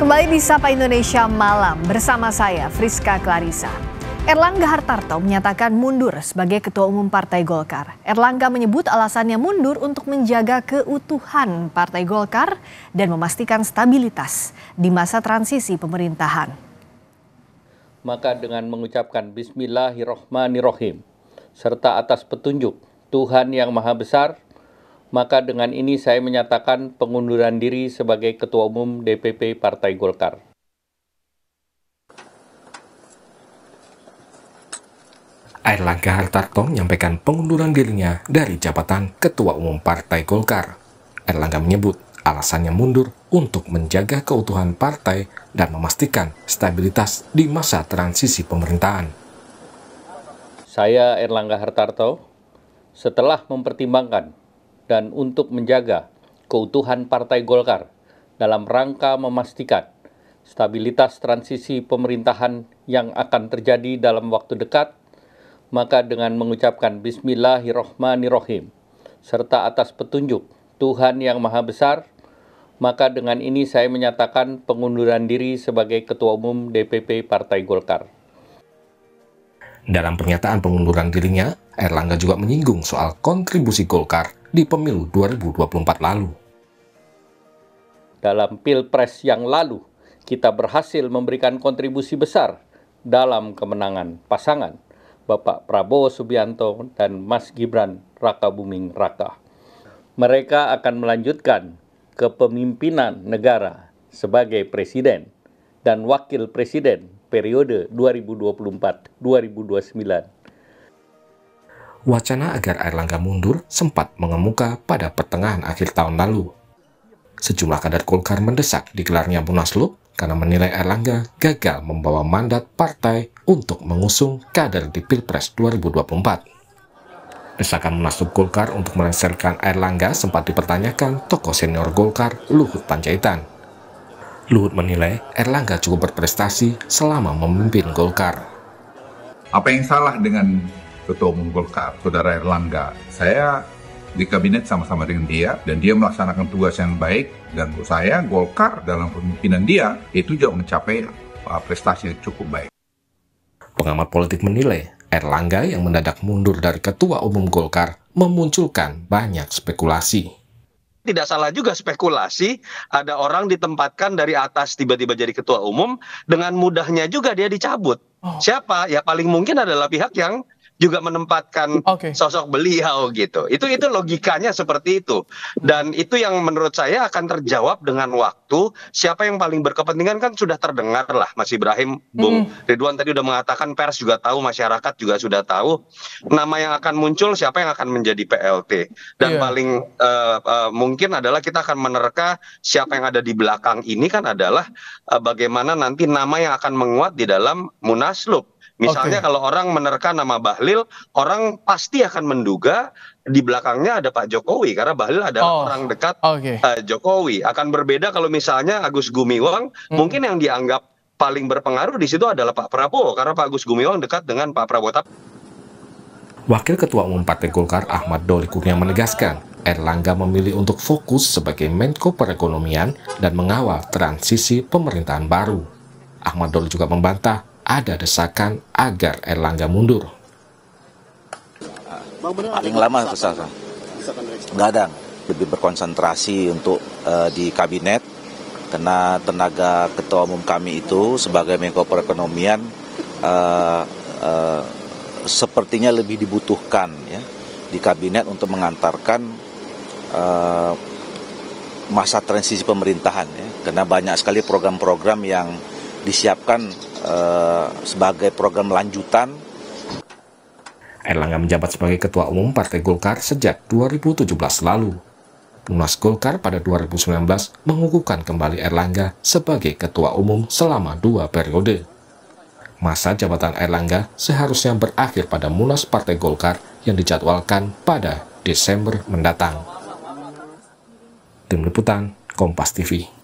Kembali di Sapa Indonesia Malam bersama saya Friska Clarissa. Erlangga Hartarto menyatakan mundur sebagai Ketua Umum Partai Golkar. Erlangga menyebut alasannya mundur untuk menjaga keutuhan Partai Golkar dan memastikan stabilitas di masa transisi pemerintahan. Maka dengan mengucapkan Bismillahirrohmanirrohim serta atas petunjuk Tuhan yang Maha Besar, maka dengan ini saya menyatakan pengunduran diri sebagai Ketua Umum DPP Partai Golkar. Erlangga Hartarto menyampaikan pengunduran dirinya dari jabatan Ketua Umum Partai Golkar. Erlangga menyebut alasannya mundur untuk menjaga keutuhan partai dan memastikan stabilitas di masa transisi pemerintahan. Saya Erlangga Hartarto, setelah mempertimbangkan dan untuk menjaga keutuhan Partai Golkar dalam rangka memastikan stabilitas transisi pemerintahan yang akan terjadi dalam waktu dekat, maka dengan mengucapkan Bismillahirrohmanirrohim serta atas petunjuk Tuhan Yang Maha Besar, maka dengan ini saya menyatakan pengunduran diri sebagai Ketua Umum DPP Partai Golkar. Dalam pernyataan pengunduran dirinya, Erlangga juga menyinggung soal kontribusi Golkar di pemilu 2024 lalu. Dalam pilpres yang lalu, kita berhasil memberikan kontribusi besar dalam kemenangan pasangan Bapak Prabowo Subianto dan Mas Gibran Raka Buming Raka. Mereka akan melanjutkan kepemimpinan negara sebagai presiden dan wakil presiden periode 2024-2029 wacana agar Erlangga mundur sempat mengemuka pada pertengahan akhir tahun lalu. Sejumlah kader Golkar mendesak digelarnya Munaslup karena menilai Erlangga gagal membawa mandat partai untuk mengusung kader di Pilpres 2024. Desakan Munaslup Golkar untuk melengsarkan Erlangga sempat dipertanyakan tokoh senior Golkar Luhut Panjaitan. Luhut menilai Erlangga cukup berprestasi selama memimpin Golkar. Apa yang salah dengan ketua umum Golkar, saudara Erlangga. Saya di kabinet sama-sama dengan dia dan dia melaksanakan tugas yang baik dan menurut saya Golkar dalam pemimpinan dia itu juga mencapai uh, prestasi yang cukup baik. Pengamat politik menilai Erlangga yang mendadak mundur dari ketua umum Golkar memunculkan banyak spekulasi tidak salah juga spekulasi ada orang ditempatkan dari atas tiba-tiba jadi ketua umum dengan mudahnya juga dia dicabut. Oh. Siapa? Ya paling mungkin adalah pihak yang juga menempatkan okay. sosok beliau gitu. Itu itu logikanya seperti itu. Dan itu yang menurut saya akan terjawab dengan waktu. Siapa yang paling berkepentingan kan sudah terdengar lah Mas Ibrahim, Bung mm. Ridwan tadi sudah mengatakan pers juga tahu, masyarakat juga sudah tahu nama yang akan muncul siapa yang akan menjadi PLT. Dan yeah. paling uh, uh, mungkin adalah kita akan menerka siapa yang ada di belakang ini kan adalah uh, bagaimana nanti nama yang akan menguat di dalam Munaslub Misalnya okay. kalau orang menerka nama Bahlil, orang pasti akan menduga di belakangnya ada Pak Jokowi karena Bahlil adalah oh. orang dekat okay. uh, eh, Jokowi. Akan berbeda kalau misalnya Agus Gumiwang, hmm. mungkin yang dianggap paling berpengaruh di situ adalah Pak Prabowo karena Pak Agus Gumiwang dekat dengan Pak Prabowo. Tapi... Wakil Ketua Umum Partai Golkar Ahmad Doli Kurnia menegaskan, Erlangga memilih untuk fokus sebagai Menko Perekonomian dan mengawal transisi pemerintahan baru. Ahmad Doli juga membantah ada desakan agar Erlangga mundur. Paling lama desakan. Enggak ada. Lebih berkonsentrasi untuk uh, di kabinet karena tenaga ketua umum kami itu sebagai Menko Perekonomian uh, uh, sepertinya lebih dibutuhkan ya di kabinet untuk mengantarkan uh, masa transisi pemerintahan ya karena banyak sekali program-program yang disiapkan eh, sebagai program lanjutan. Erlangga menjabat sebagai Ketua Umum Partai Golkar sejak 2017 lalu. Munas Golkar pada 2019 mengukuhkan kembali Erlangga sebagai Ketua Umum selama dua periode. Masa jabatan Erlangga seharusnya berakhir pada Munas Partai Golkar yang dijadwalkan pada Desember mendatang. Tim Liputan, Kompas TV.